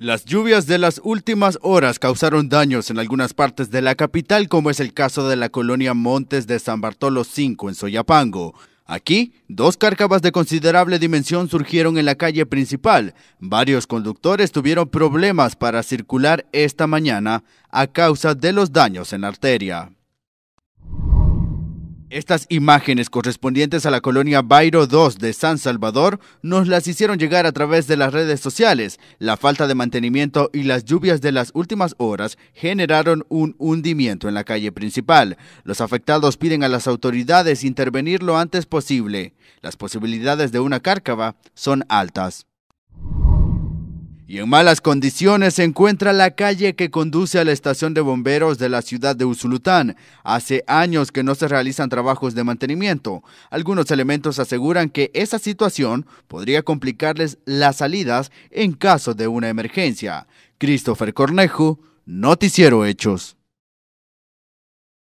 Las lluvias de las últimas horas causaron daños en algunas partes de la capital, como es el caso de la colonia Montes de San Bartolo 5 en Soyapango. Aquí, dos cárcavas de considerable dimensión surgieron en la calle principal. Varios conductores tuvieron problemas para circular esta mañana a causa de los daños en la arteria. Estas imágenes correspondientes a la colonia Bairo 2 de San Salvador nos las hicieron llegar a través de las redes sociales. La falta de mantenimiento y las lluvias de las últimas horas generaron un hundimiento en la calle principal. Los afectados piden a las autoridades intervenir lo antes posible. Las posibilidades de una cárcava son altas y en malas condiciones se encuentra la calle que conduce a la estación de bomberos de la ciudad de Usulután. Hace años que no se realizan trabajos de mantenimiento. Algunos elementos aseguran que esa situación podría complicarles las salidas en caso de una emergencia. Christopher Cornejo, Noticiero Hechos.